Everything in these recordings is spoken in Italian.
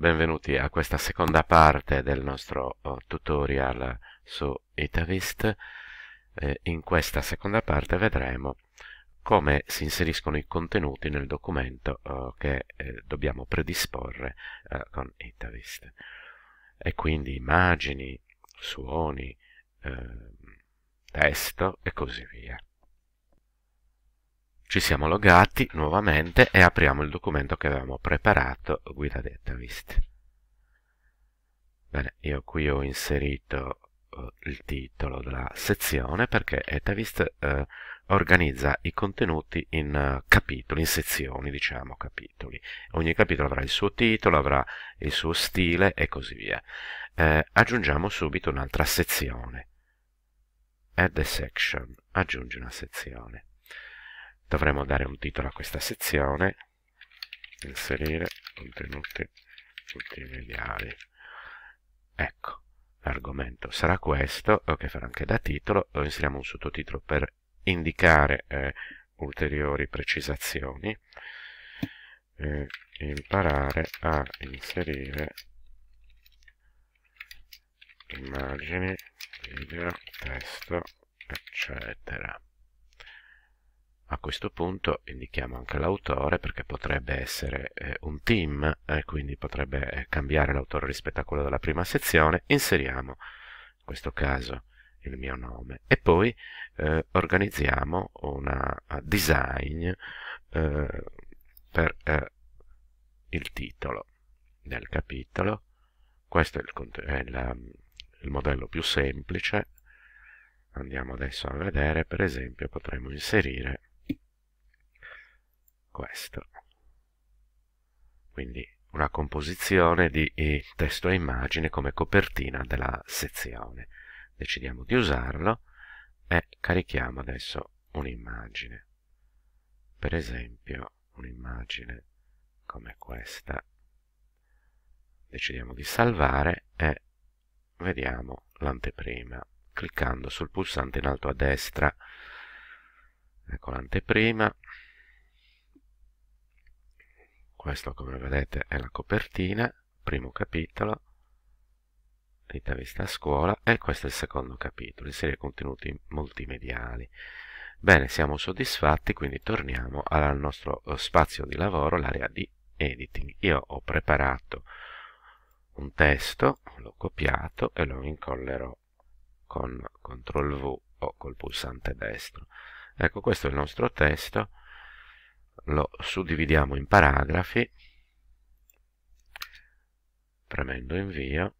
Benvenuti a questa seconda parte del nostro oh, tutorial su Itavist. in questa seconda parte vedremo come si inseriscono i contenuti nel documento oh, che eh, dobbiamo predisporre eh, con Itavist. E quindi immagini, suoni, ehm, testo e così via. Ci siamo logati nuovamente e apriamo il documento che avevamo preparato, guida database. Bene, io qui ho inserito eh, il titolo della sezione perché Etavist eh, organizza i contenuti in eh, capitoli, in sezioni, diciamo capitoli. Ogni capitolo avrà il suo titolo, avrà il suo stile e così via. Eh, aggiungiamo subito un'altra sezione. Add a section, aggiungi una sezione dovremmo dare un titolo a questa sezione inserire contenuti multimediali ecco l'argomento sarà questo che farà anche da titolo o inseriamo un sottotitolo per indicare eh, ulteriori precisazioni eh, imparare a inserire immagini video testo eccetera a questo punto indichiamo anche l'autore perché potrebbe essere eh, un team, eh, quindi potrebbe eh, cambiare l'autore rispetto a quello della prima sezione. Inseriamo in questo caso il mio nome e poi eh, organizziamo una design eh, per eh, il titolo del capitolo. Questo è, il, è la, ehm, il modello più semplice. Andiamo adesso a vedere, per esempio, potremmo inserire questo quindi una composizione di eh, testo e immagine come copertina della sezione decidiamo di usarlo e carichiamo adesso un'immagine per esempio un'immagine come questa decidiamo di salvare e vediamo l'anteprima cliccando sul pulsante in alto a destra ecco l'anteprima questo come vedete è la copertina, primo capitolo, vista a scuola e questo è il secondo capitolo, inserire contenuti multimediali. Bene, siamo soddisfatti, quindi torniamo al nostro eh, spazio di lavoro, l'area di editing. Io ho preparato un testo, l'ho copiato e lo incollerò con CTRL V o col pulsante destro. Ecco, questo è il nostro testo lo suddividiamo in paragrafi premendo invio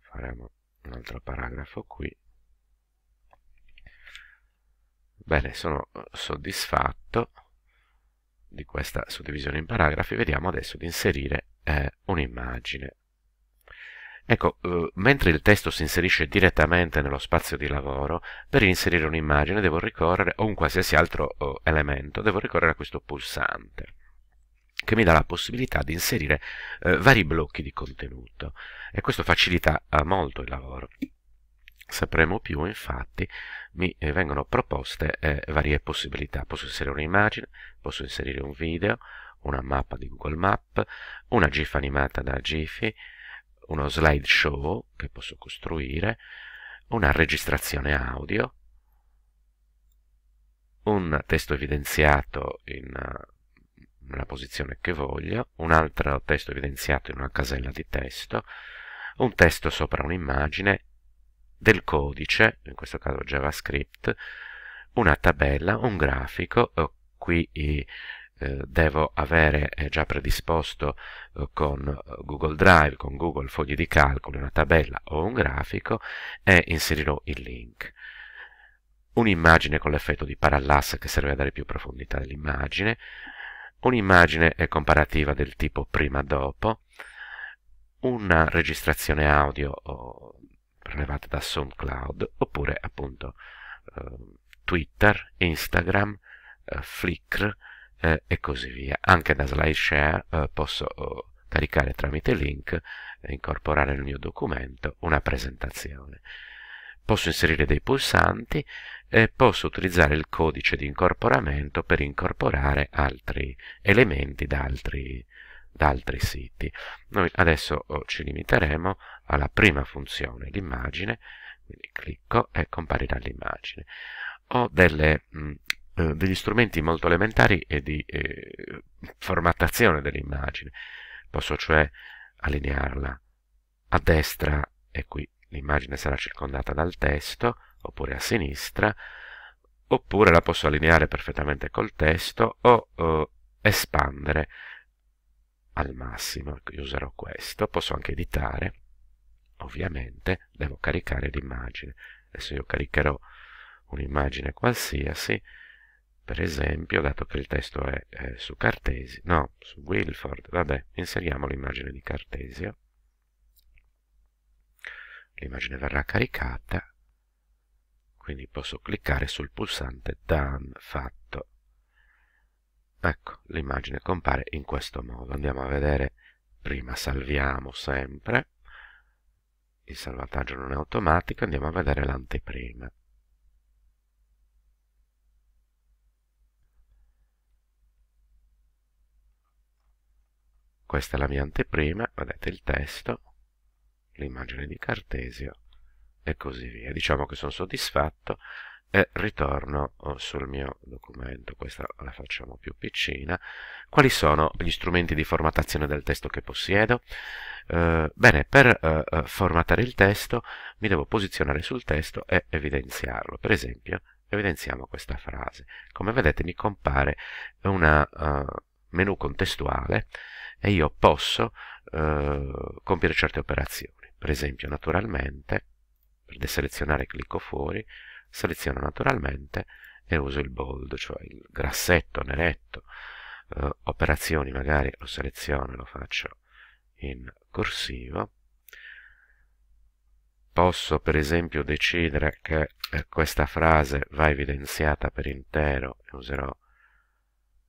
faremo un altro paragrafo qui bene sono soddisfatto di questa suddivisione in paragrafi vediamo adesso di inserire eh, un'immagine Ecco, eh, mentre il testo si inserisce direttamente nello spazio di lavoro, per inserire un'immagine devo ricorrere, o un qualsiasi altro eh, elemento, devo ricorrere a questo pulsante che mi dà la possibilità di inserire eh, vari blocchi di contenuto e questo facilita eh, molto il lavoro. Se premo più, infatti, mi vengono proposte varie possibilità. Posso inserire un'immagine, posso inserire un video, una mappa di Google Map, una GIF animata da Giphy, uno slideshow che posso costruire, una registrazione audio, un testo evidenziato in eh, nella posizione che voglio, un altro testo evidenziato in una casella di testo, un testo sopra un'immagine, del codice, in questo caso JavaScript, una tabella, un grafico, qui i, eh, devo avere eh, già predisposto eh, con Google Drive, con Google fogli di calcolo, una tabella o un grafico e inserirò il link. Un'immagine con l'effetto di parallasse che serve a dare più profondità all'immagine, un'immagine comparativa del tipo prima-dopo, una registrazione audio prelevata da SoundCloud oppure appunto Twitter, Instagram, Flickr, eh, e così via. Anche da SlideShare eh, posso oh, caricare tramite link e incorporare nel mio documento una presentazione. Posso inserire dei pulsanti e posso utilizzare il codice di incorporamento per incorporare altri elementi da altri, da altri siti. Noi adesso oh, ci limiteremo alla prima funzione, l'immagine, quindi clicco e comparirà l'immagine. Ho delle mh, mm, eh, degli strumenti molto elementari e di eh, formattazione dell'immagine. Posso cioè allinearla a destra e qui l'immagine sarà circondata dal testo, oppure a sinistra, oppure la posso allineare perfettamente col testo o eh, espandere al massimo, ecco, io userò questo, posso anche editare, ovviamente devo caricare l'immagine, adesso io caricherò un'immagine qualsiasi, per esempio, dato che il testo è eh, su Cartesio, no, su Wilford, vabbè, inseriamo l'immagine di Cartesio, l'immagine verrà caricata, quindi posso cliccare sul pulsante Done fatto. Ecco, l'immagine compare in questo modo. Andiamo a vedere, prima salviamo sempre, il salvataggio non è automatico, andiamo a vedere l'anteprima. questa è la mia anteprima, vedete il testo, l'immagine di Cartesio e così via. Diciamo che sono soddisfatto e ritorno oh, sul mio documento, questa la facciamo più piccina. Quali sono gli strumenti di formattazione del testo che possiedo? Eh, bene, per eh, eh formattare il testo mi devo posizionare sul testo e evidenziarlo. Per esempio, evidenziamo questa frase. Come vedete mi compare un uh, eh, menu contestuale e io posso eh, compiere certe operazioni. Per esempio, naturalmente, per deselezionare clicco fuori, seleziono naturalmente e uso il bold, cioè il grassetto, neretto. Eh, operazioni magari lo seleziono e lo faccio in corsivo. Posso per esempio decidere che eh, questa frase va evidenziata per intero e userò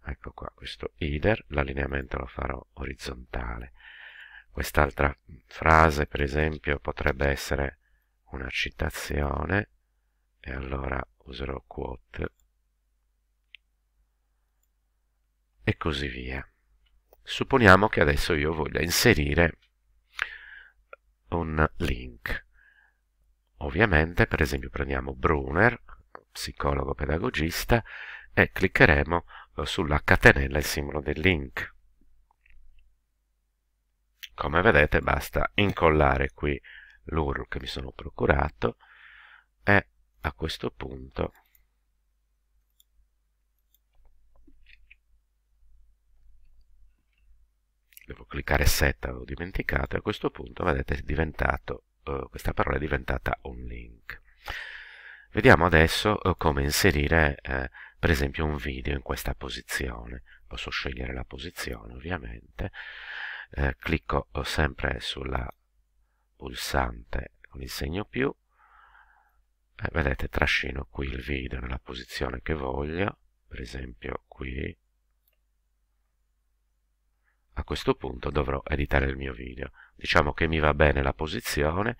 ecco qua questo header, l'allineamento lo farò orizzontale. Quest'altra frase, per esempio, potrebbe essere una citazione, e allora userò quote, e così via. Supponiamo che adesso io voglia inserire un link. Ovviamente, per esempio, prendiamo Brunner, psicologo pedagogista, e cliccheremo eh, sulla catenella il simbolo del link. Come vedete basta incollare qui l'URL che mi sono procurato e a questo punto devo cliccare set, avevo dimenticato, e a questo punto vedete eh, questa parola è diventata un link. Vediamo adesso eh, come inserire eh, per esempio un video in questa posizione posso scegliere la posizione ovviamente eh, clicco eh, sempre sulla pulsante con il segno più e eh, vedete trascino qui il video nella posizione che voglio per esempio qui a questo punto dovrò editare il mio video diciamo che mi va bene la posizione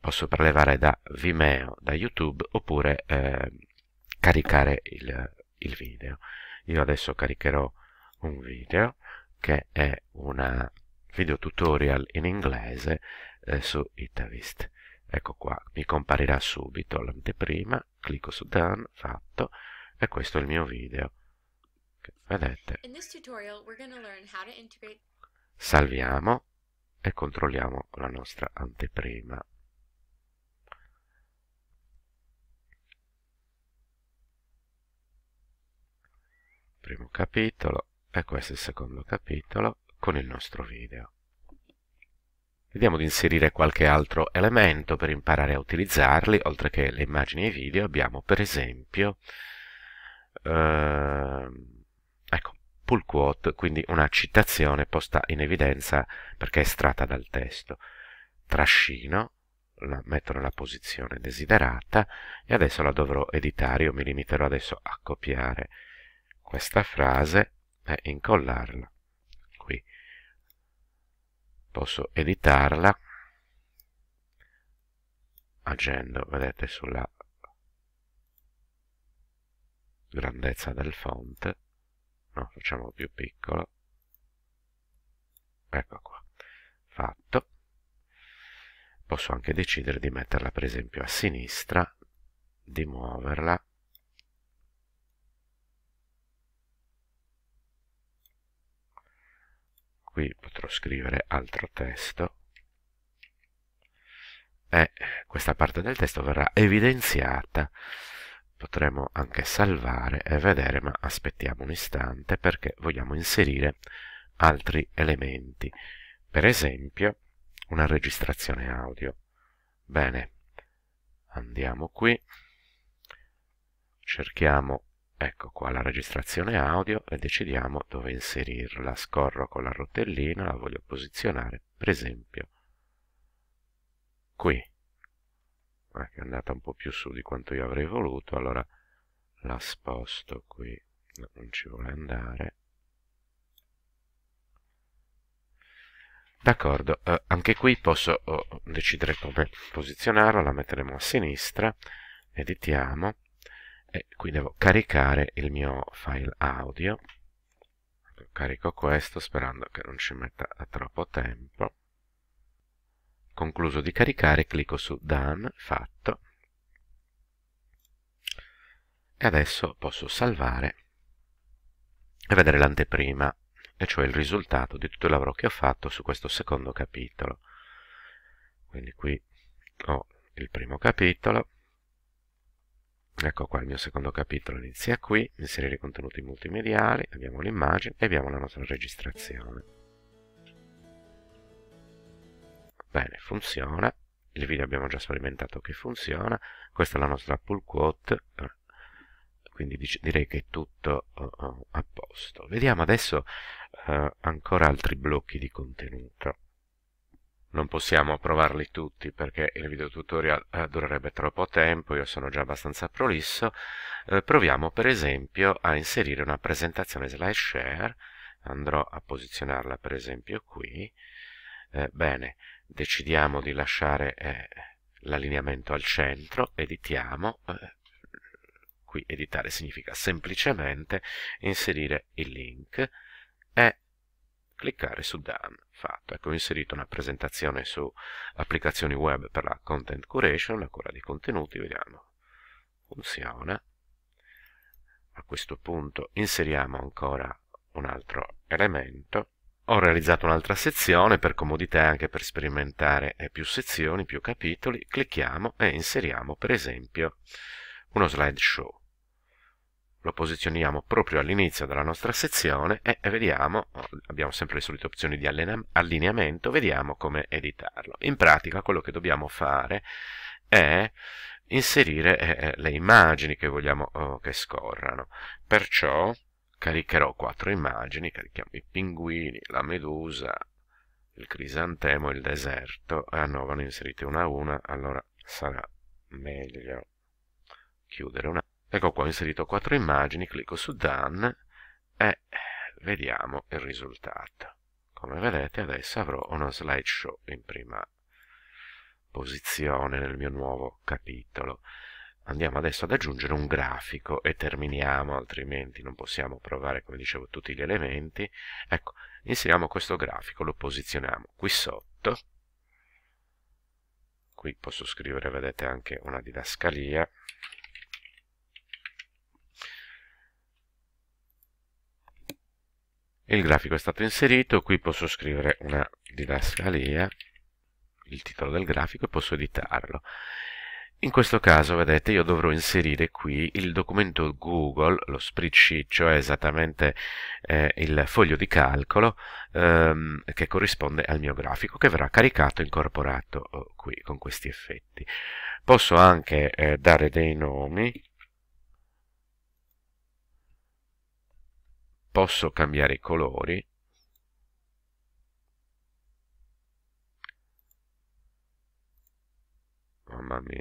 posso prelevare da Vimeo, da YouTube oppure eh, caricare il, il, video. Io adesso caricherò un video che è un video tutorial in inglese eh, su Itavist. Ecco qua, mi comparirà subito l'anteprima, clicco su Done, fatto, e questo è il mio video. Vedete? Tutorial, Salviamo e controlliamo la nostra anteprima. primo capitolo e questo è il secondo capitolo con il nostro video. Vediamo di inserire qualche altro elemento per imparare a utilizzarli, oltre che le immagini e i video abbiamo per esempio ehm, ecco, pull quote, quindi una citazione posta in evidenza perché è estratta dal testo. Trascino, la metto nella posizione desiderata e adesso la dovrò editare, io mi limiterò adesso a copiare questa frase e incollarla qui posso editarla agendo vedete sulla grandezza del font no facciamo più piccolo ecco qua fatto posso anche decidere di metterla per esempio a sinistra di muoverla qui potrò scrivere altro testo e questa parte del testo verrà evidenziata potremo anche salvare e vedere ma aspettiamo un istante perché vogliamo inserire altri elementi per esempio una registrazione audio bene andiamo qui cerchiamo Ecco qua la registrazione audio e decidiamo dove inserirla. Scorro con la rotellina, la voglio posizionare, per esempio, qui. Ma è andata un po' più su di quanto io avrei voluto, allora la sposto qui. No, non ci vuole andare. D'accordo, eh, anche qui posso oh, decidere come posizionarla, la metteremo a sinistra, editiamo e qui devo caricare il mio file audio carico questo sperando che non ci metta troppo tempo concluso di caricare clicco su done fatto e adesso posso salvare e vedere l'anteprima e cioè il risultato di tutto il lavoro che ho fatto su questo secondo capitolo quindi qui ho il primo capitolo Ecco qua il mio secondo capitolo inizia qui, inserire i contenuti multimediali, abbiamo l'immagine e abbiamo la nostra registrazione. Bene, funziona, il video abbiamo già sperimentato che funziona, questa è la nostra pull quote, eh, quindi direi che è tutto eh, eh, a posto. Vediamo adesso ancora altri blocchi di contenuto non possiamo provarli tutti perché il video tutorial eh, durerebbe troppo tempo, io sono già abbastanza prolisso, eh, proviamo per esempio a inserire una presentazione slideshare, andrò a posizionarla per esempio qui, eh, bene, decidiamo di lasciare eh, l'allineamento al centro, editiamo, eh, qui editare significa semplicemente inserire il link e cliccare su DAM. Fatto, ecco, ho inserito una presentazione su applicazioni web per la content curation, la cura di contenuti, vediamo, funziona. A questo punto inseriamo ancora un altro elemento. Ho realizzato un'altra sezione per comodità anche per sperimentare eh, più sezioni, più capitoli. Clicchiamo e inseriamo per esempio uno slideshow lo posizioniamo proprio all'inizio della nostra sezione e vediamo, abbiamo sempre le solite opzioni di allineamento, vediamo come editarlo. In pratica quello che dobbiamo fare è inserire eh, eh, le immagini che vogliamo oh, che scorrano. Perciò caricherò quattro immagini, carichiamo i pinguini, la medusa, il crisantemo, il deserto, ah no, vanno inserite una a una, allora sarà meglio chiudere un Ecco qua, ho inserito quattro immagini, clicco su Done e vediamo il risultato. Come vedete adesso avrò una slideshow in prima posizione nel mio nuovo capitolo. Andiamo adesso ad aggiungere un grafico e terminiamo, altrimenti non possiamo provare, come dicevo, tutti gli elementi. Ecco, inseriamo questo grafico, lo posizioniamo qui sotto. Qui posso scrivere, vedete, anche una didascalia. il grafico è stato inserito qui posso scrivere una didascalia il titolo del grafico e posso editarlo in questo caso, vedete, io dovrò inserire qui il documento Google, lo spreadsheet, cioè esattamente eh, il foglio di calcolo ehm, che corrisponde al mio grafico, che verrà caricato e incorporato oh, qui con questi effetti. Posso anche eh, dare dei nomi, posso cambiare i colori mamma mia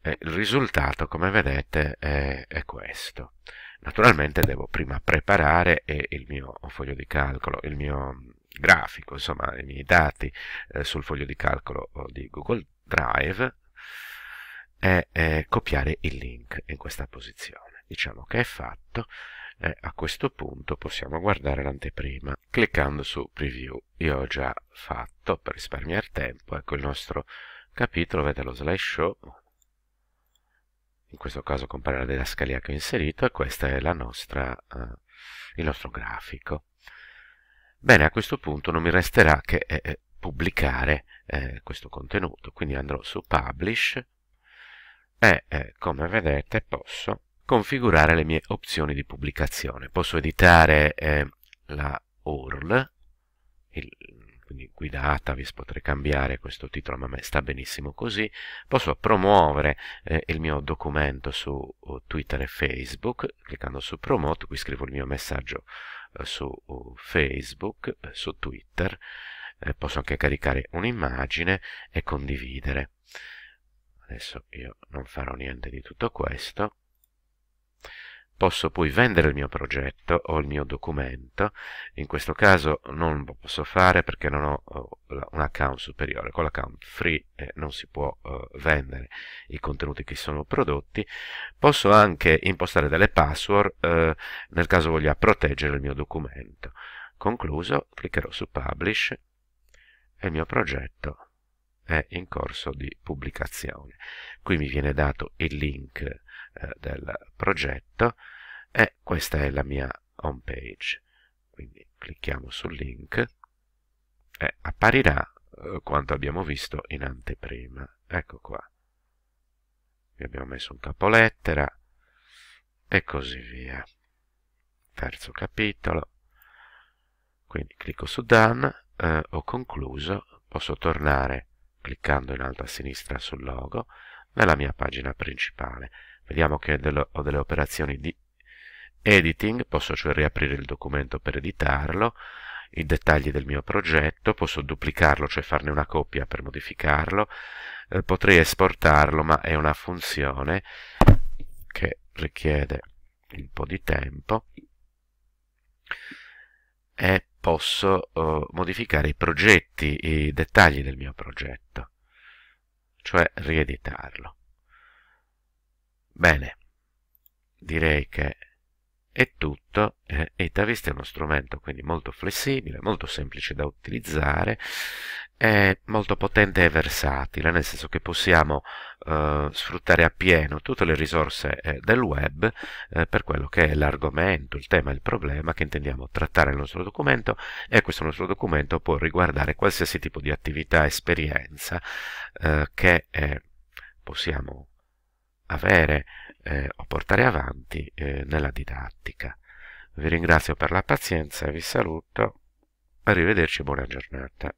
e eh, il risultato come vedete è, è, questo naturalmente devo prima preparare il mio foglio di calcolo il mio mm, grafico insomma i miei dati eh, sul foglio di calcolo oh, di Google Drive e eh, copiare il link in questa posizione Diciamo che è fatto. Eh, a questo punto possiamo guardare l'anteprima cliccando su preview. Io ho già fatto per risparmiare tempo, ecco il nostro capitolo, vedete lo slideshow, in questo caso compare la didascalia che ho inserito e questo è nostra, eh, il nostro grafico. Bene, a questo punto non mi resterà che eh, eh pubblicare eh, questo contenuto, quindi andrò su Publish e eh, come vedete posso configurare le mie opzioni di pubblicazione. Posso editare eh, la URL, il, quindi da Atavis potrei cambiare questo titolo, ma a me sta benissimo così, posso promuovere eh, il mio documento su uh, Twitter e Facebook, cliccando su Promote, qui scrivo il mio messaggio eh, su uh, Facebook, eh, su Twitter, eh, posso anche caricare un'immagine e condividere. Adesso io non farò niente di tutto questo, posso poi vendere il mio progetto o il mio documento, in questo caso non lo posso fare perché non ho oh, un account superiore, con l'account free eh, non si può eh, vendere i contenuti che sono prodotti, posso anche impostare delle password eh, nel caso voglia proteggere il mio documento. Concluso, cliccherò su Publish e il mio progetto è in corso di pubblicazione. Qui mi viene dato il link eh, del progetto e questa è la mia home page. Quindi clicchiamo sul link e apparirà eh, quanto abbiamo visto in anteprima. Ecco qua. Vi abbiamo messo un capolettera e così via. Terzo capitolo. Quindi clicco su Done, eh, ho concluso, posso tornare cliccando in alto a sinistra sul logo nella mia pagina principale. Vediamo che ho delle operazioni di editing, posso cioè riaprire il documento per editarlo, i dettagli del mio progetto, posso duplicarlo, cioè farne una copia per modificarlo, eh, potrei esportarlo, ma è una funzione che richiede un po' di tempo e posso eh, modificare i progetti, i dettagli del mio progetto, cioè rieditarlo. Bene, direi che è tutto eh, e Tavista è uno strumento quindi molto flessibile, molto semplice da utilizzare, è molto potente e versatile, nel senso che possiamo eh, sfruttare appieno tutte le risorse eh, del web eh, per quello che è l'argomento, il tema, il problema che intendiamo trattare nel nostro documento e questo nostro documento può riguardare qualsiasi tipo di attività, esperienza eh, che eh, possiamo avere eh, o portare avanti eh, nella didattica. Vi ringrazio per la pazienza, vi saluto, arrivederci, buona giornata.